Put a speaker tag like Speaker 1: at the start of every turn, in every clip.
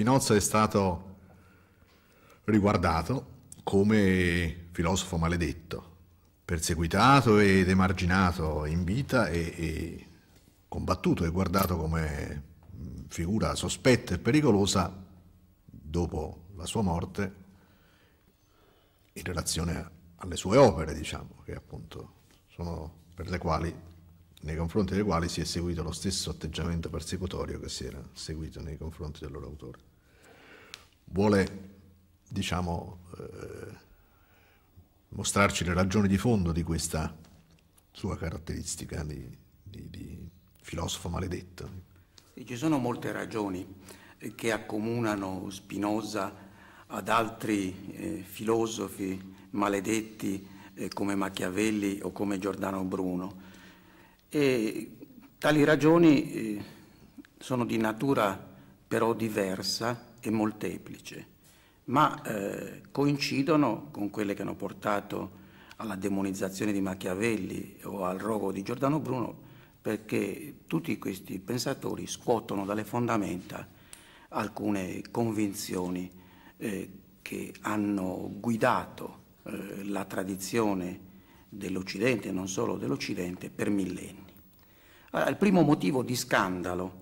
Speaker 1: Spinoza è stato riguardato come filosofo maledetto, perseguitato ed emarginato in vita e, e combattuto e guardato come figura sospetta e pericolosa dopo la sua morte in relazione alle sue opere, diciamo, che appunto sono per le quali nei confronti delle quali si è seguito lo stesso atteggiamento persecutorio che si era seguito nei confronti del loro autore. Vuole, diciamo, eh, mostrarci le ragioni di fondo di questa sua caratteristica di, di, di filosofo maledetto. Sì, ci sono molte ragioni eh, che accomunano Spinoza ad altri eh, filosofi maledetti eh, come Machiavelli o come Giordano Bruno e tali ragioni eh, sono di natura però diversa e molteplice, ma eh, coincidono con quelle che hanno portato alla demonizzazione di Machiavelli o al rogo di Giordano Bruno, perché tutti questi pensatori scuotono dalle fondamenta alcune convinzioni eh, che hanno guidato la tradizione dell'Occidente e non solo dell'Occidente per millenni. Allora, il primo motivo di scandalo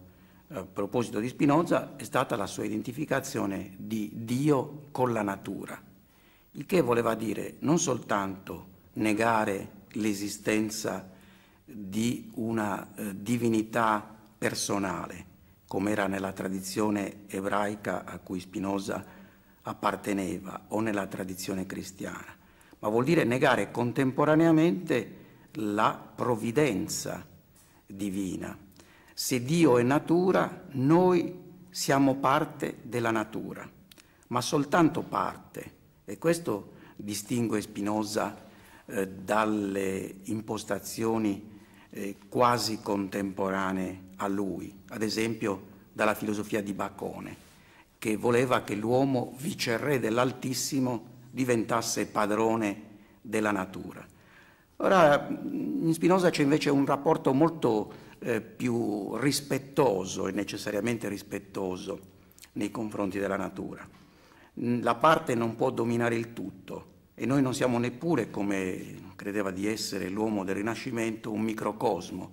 Speaker 1: eh, a proposito di Spinoza è stata la sua identificazione di Dio con la natura, il che voleva dire non soltanto negare l'esistenza di una eh, divinità personale, come era nella tradizione ebraica a cui Spinoza apparteneva o nella tradizione cristiana, ma vuol dire negare contemporaneamente la provvidenza divina. Se Dio è natura, noi siamo parte della natura, ma soltanto parte. E questo distingue Spinoza eh, dalle impostazioni eh, quasi contemporanee a lui, ad esempio dalla filosofia di Bacone, che voleva che l'uomo, viceré dell'Altissimo, diventasse padrone della natura. Ora, in Spinoza c'è invece un rapporto molto eh, più rispettoso e necessariamente rispettoso nei confronti della natura. La parte non può dominare il tutto e noi non siamo neppure, come credeva di essere l'uomo del Rinascimento, un microcosmo,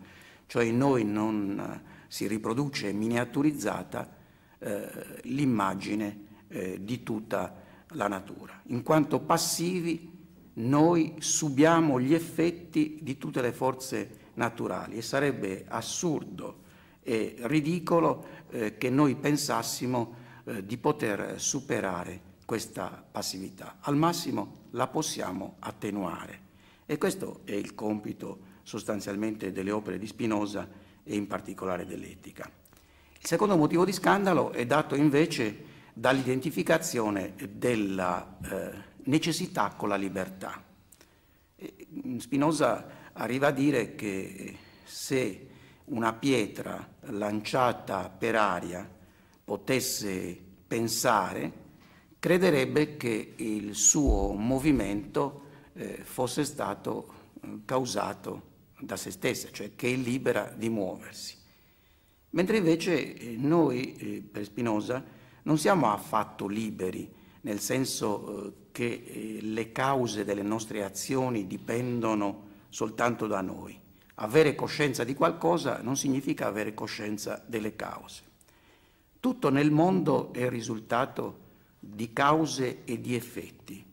Speaker 1: cioè in noi non eh, si riproduce miniaturizzata eh, l'immagine eh, di tutta la la natura. In quanto passivi noi subiamo gli effetti di tutte le forze naturali e sarebbe assurdo e ridicolo eh, che noi pensassimo eh, di poter superare questa passività. Al massimo la possiamo attenuare e questo è il compito sostanzialmente delle opere di Spinoza e in particolare dell'etica. Il secondo motivo di scandalo è dato invece dall'identificazione della eh, necessità con la libertà. Mm, Spinoza arriva a dire che se una pietra lanciata per aria potesse pensare, crederebbe che il suo movimento eh, fosse stato eh, causato da se stessa, cioè che è libera di muoversi. Mentre invece eh, noi, eh, per Spinoza, non siamo affatto liberi, nel senso eh, che eh, le cause delle nostre azioni dipendono soltanto da noi. Avere coscienza di qualcosa non significa avere coscienza delle cause. Tutto nel mondo è il risultato di cause e di effetti.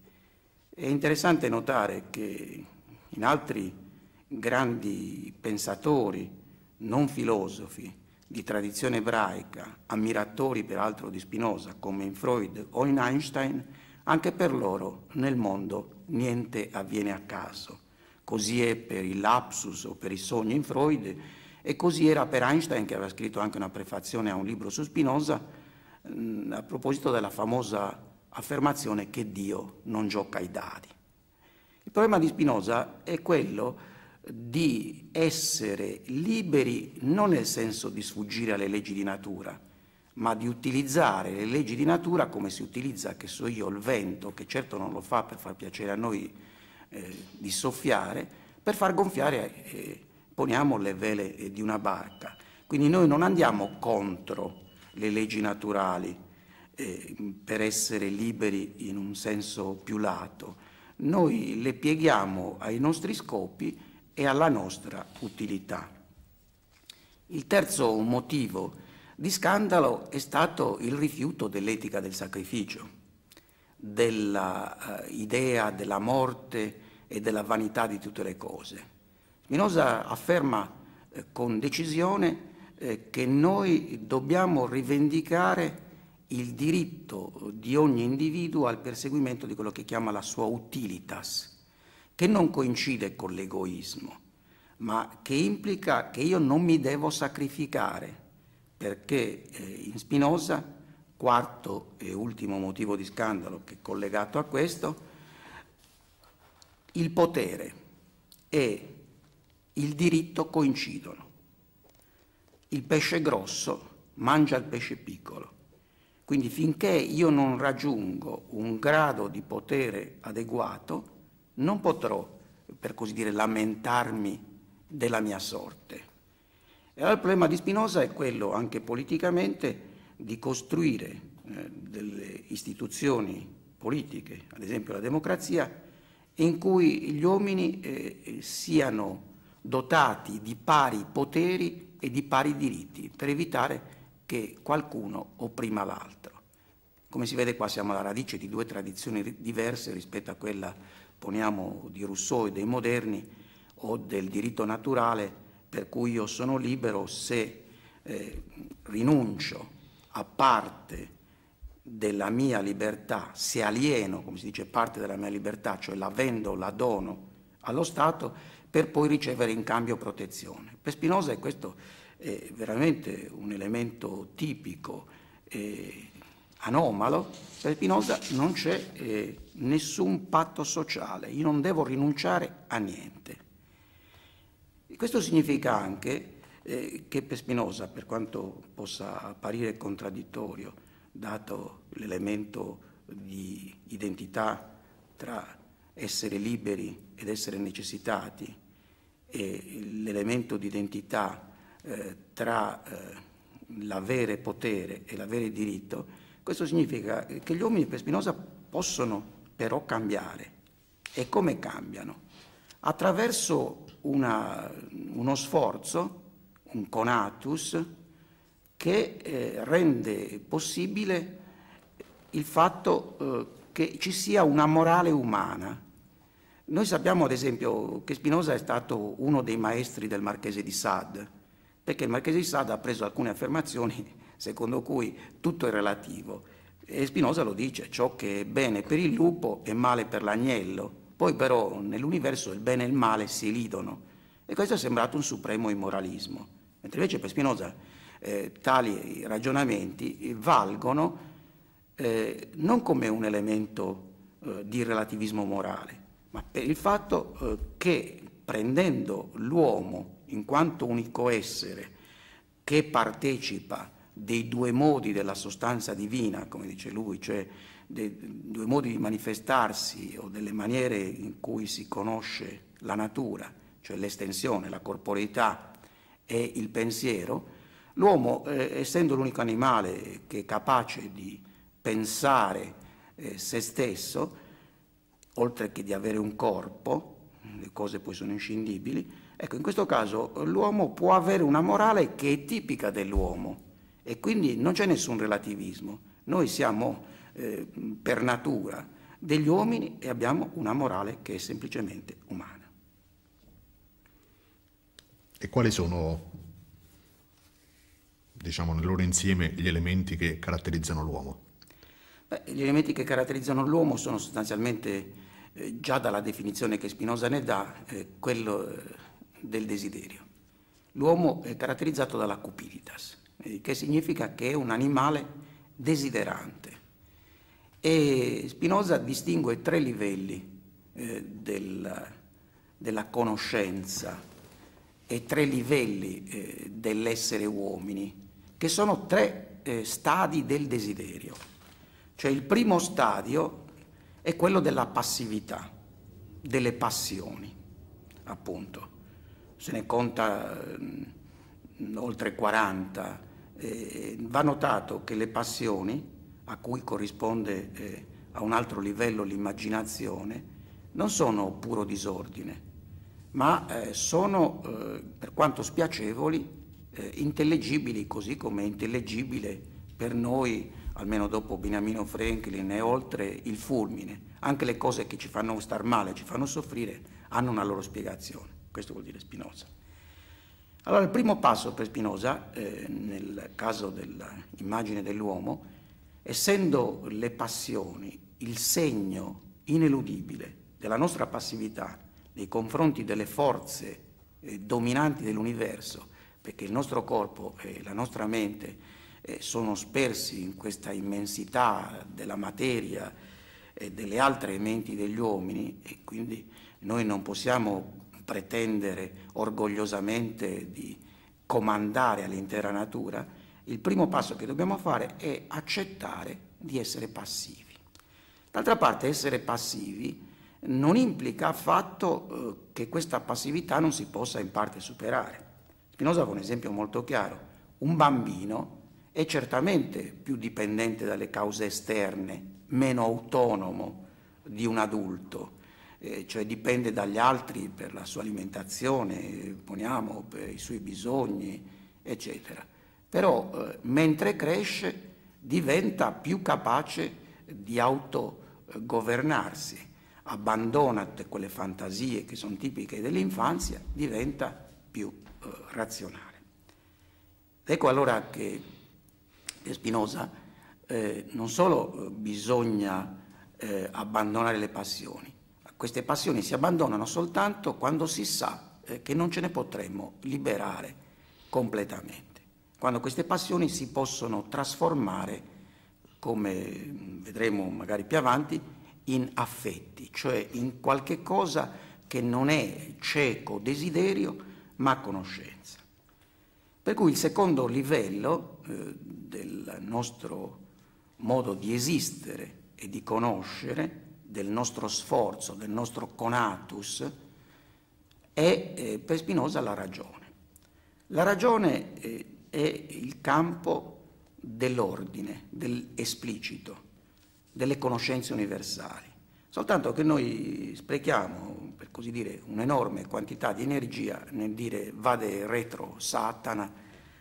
Speaker 1: È interessante notare che in altri grandi pensatori, non filosofi, di tradizione ebraica, ammiratori peraltro di Spinoza come in Freud o in Einstein, anche per loro nel mondo niente avviene a caso. Così è per il lapsus o per i sogni in Freud e così era per Einstein che aveva scritto anche una prefazione a un libro su Spinoza mm, a proposito della famosa affermazione che Dio non gioca ai dadi. Il problema di Spinoza è quello di essere liberi non nel senso di sfuggire alle leggi di natura, ma di utilizzare le leggi di natura come si utilizza, che so io, il vento, che certo non lo fa per far piacere a noi eh, di soffiare, per far gonfiare, eh, poniamo, le vele eh, di una barca. Quindi noi non andiamo contro le leggi naturali eh, per essere liberi in un senso più lato, noi le pieghiamo ai nostri scopi e alla nostra utilità. Il terzo motivo di scandalo è stato il rifiuto dell'etica del sacrificio, dell'idea eh, della morte e della vanità di tutte le cose. Spinoza afferma eh, con decisione eh, che noi dobbiamo rivendicare il diritto di ogni individuo al perseguimento di quello che chiama la sua utilitas, che non coincide con l'egoismo, ma che implica che io non mi devo sacrificare, perché eh, in Spinoza, quarto e ultimo motivo di scandalo che è collegato a questo, il potere e il diritto coincidono. Il pesce grosso mangia il pesce piccolo. Quindi finché io non raggiungo un grado di potere adeguato, non potrò, per così dire, lamentarmi della mia sorte. E allora il problema di Spinoza è quello, anche politicamente, di costruire eh, delle istituzioni politiche, ad esempio la democrazia, in cui gli uomini eh, siano dotati di pari poteri e di pari diritti, per evitare che qualcuno opprima l'altro. Come si vede qua siamo alla radice di due tradizioni diverse rispetto a quella poniamo di Rousseau e dei moderni, o del diritto naturale, per cui io sono libero se eh, rinuncio a parte della mia libertà, se alieno, come si dice, parte della mia libertà, cioè la vendo, la dono allo Stato, per poi ricevere in cambio protezione. Per Spinoza questo è eh, veramente un elemento tipico. Eh, anomalo, per Spinoza non c'è eh, nessun patto sociale, io non devo rinunciare a niente. Questo significa anche eh, che per Spinoza, per quanto possa apparire contraddittorio, dato l'elemento di identità tra essere liberi ed essere necessitati e l'elemento di identità eh, tra eh, l'avere potere e l'avere diritto, questo significa che gli uomini per Spinoza possono però cambiare. E come cambiano? Attraverso una, uno sforzo, un conatus, che eh, rende possibile il fatto eh, che ci sia una morale umana. Noi sappiamo ad esempio che Spinoza è stato uno dei maestri del Marchese di Sade, perché il Marchese di Sade ha preso alcune affermazioni secondo cui tutto è relativo. E Spinoza lo dice, ciò che è bene per il lupo è male per l'agnello. Poi però nell'universo il bene e il male si lidono. E questo è sembrato un supremo immoralismo. Mentre invece per Spinoza eh, tali ragionamenti valgono eh, non come un elemento eh, di relativismo morale, ma per il fatto eh, che prendendo l'uomo in quanto unico essere che partecipa dei due modi della sostanza divina, come dice lui, cioè dei due modi di manifestarsi o delle maniere in cui si conosce la natura, cioè l'estensione, la corporeità e il pensiero, l'uomo, eh, essendo l'unico animale che è capace di pensare eh, se stesso, oltre che di avere un corpo, le cose poi sono inscindibili, ecco, in questo caso l'uomo può avere una morale che è tipica dell'uomo e quindi non c'è nessun relativismo. Noi siamo eh, per natura degli uomini e abbiamo una morale che è semplicemente umana. E quali sono, diciamo, nel loro insieme gli elementi che caratterizzano l'uomo? gli elementi che caratterizzano l'uomo sono sostanzialmente, eh, già dalla definizione che Spinoza ne dà, eh, quello eh, del desiderio. L'uomo è caratterizzato dalla cupiditas eh, che significa che è un animale desiderante. E Spinoza distingue tre livelli eh, del, della conoscenza e tre livelli eh, dell'essere uomini, che sono tre eh, stadi del desiderio. Cioè il primo stadio è quello della passività, delle passioni, appunto. Se ne conta mh, mm, oltre 40 eh, va notato che le passioni, a cui corrisponde eh, a un altro livello l'immaginazione, non sono puro disordine, ma eh, sono, eh, per quanto spiacevoli, eh, intellegibili, così come è intellegibile per noi, almeno dopo Beniamino Franklin e oltre, il fulmine. Anche le cose che ci fanno star male, ci fanno soffrire, hanno una loro spiegazione. Questo vuol dire Spinoza. Allora il primo passo per Spinoza, eh, nel caso dell'immagine dell'uomo, essendo le passioni il segno ineludibile della nostra passività nei confronti delle forze eh, dominanti dell'universo, perché il nostro corpo e la nostra mente eh, sono spersi in questa immensità della materia e delle altre menti degli uomini e quindi noi non possiamo pretendere orgogliosamente di comandare all'intera natura, il primo passo che dobbiamo fare è accettare di essere passivi. D'altra parte essere passivi non implica affatto eh, che questa passività non si possa in parte superare. Spinoza fa un esempio molto chiaro. Un bambino è certamente più dipendente dalle cause esterne, meno autonomo di un adulto, eh, cioè dipende dagli altri per la sua alimentazione, poniamo per i suoi bisogni, eccetera. Però eh, mentre cresce diventa più capace di autogovernarsi, abbandona quelle fantasie che sono tipiche dell'infanzia, diventa più eh, razionale. Ecco allora che, Spinoza Spinoza eh, non solo eh, bisogna abbandonare le passioni, queste passioni si abbandonano soltanto quando si sa eh, che non ce ne potremmo liberare completamente, quando queste passioni si possono trasformare, come mm, vedremo magari più avanti, in affetti, cioè in qualche cosa che non è cieco desiderio, ma conoscenza. Per cui il secondo livello eh, del nostro modo di esistere e di conoscere del nostro sforzo, del nostro conatus, è eh, per Spinoza la ragione. La ragione eh, è il campo dell'ordine, dell'esplicito, delle conoscenze universali. Soltanto che noi sprechiamo, per così dire, un'enorme quantità di energia nel dire vade retro Satana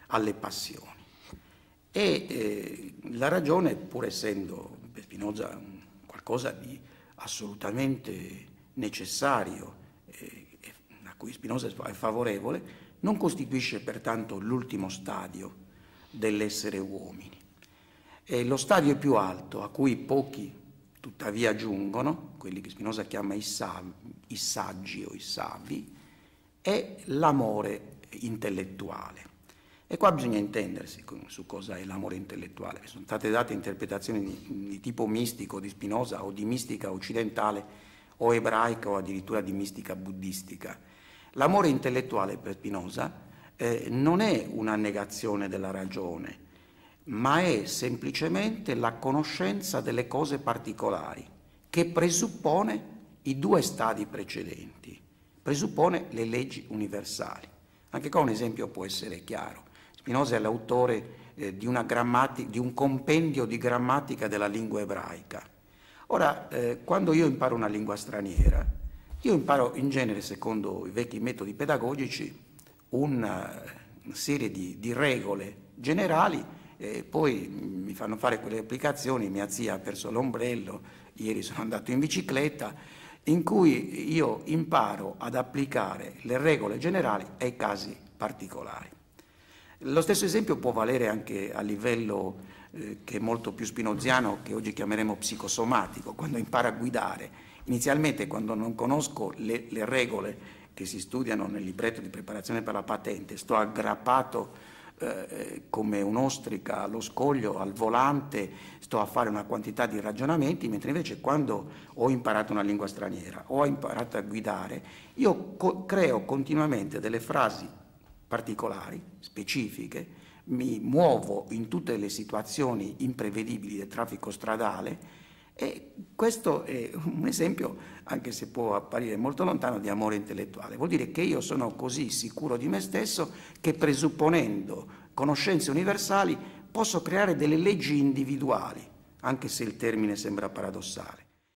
Speaker 1: alle passioni. E eh, la ragione, pur essendo per Spinoza qualcosa di assolutamente necessario, eh, a cui Spinoza è favorevole, non costituisce pertanto l'ultimo stadio dell'essere uomini. È lo stadio più alto a cui pochi tuttavia giungono, quelli che Spinoza chiama i, savi, i saggi o i savi, è l'amore intellettuale. E qua bisogna intendersi su cosa è l'amore intellettuale. Sono state date interpretazioni di, di tipo mistico di Spinoza o di mistica occidentale o ebraica o addirittura di mistica buddistica. L'amore intellettuale per Spinoza eh, non è una negazione della ragione, ma è semplicemente la conoscenza delle cose particolari che presuppone i due stadi precedenti, presuppone le leggi universali. Anche qua un esempio può essere chiaro. Spinoza è l'autore eh, di, di, un compendio di grammatica della lingua ebraica. Ora, eh, quando io imparo una lingua straniera, io imparo in genere, secondo i vecchi metodi pedagogici, una eh, serie di, di regole generali e eh, poi mm, mi fanno fare quelle applicazioni, mia zia ha perso l'ombrello, ieri sono andato in bicicletta, in cui io imparo ad applicare le regole generali ai casi particolari. Lo stesso esempio può valere anche a livello eh, che è molto più spinoziano, che oggi chiameremo psicosomatico, quando impara a guidare. Inizialmente quando non conosco le, le regole che si studiano nel libretto di preparazione per la patente, sto aggrappato eh, eh, come un'ostrica allo scoglio, al volante, sto a fare una quantità di ragionamenti, mentre invece quando ho imparato una lingua straniera, o ho imparato a guidare, io co creo continuamente delle frasi particolari, specifiche, mi muovo in tutte le situazioni imprevedibili del traffico stradale e questo è un esempio, anche se può apparire molto lontano, di amore intellettuale. Vuol dire che io sono così sicuro di me stesso che presupponendo conoscenze universali posso creare delle leggi individuali, anche se il termine sembra paradossale.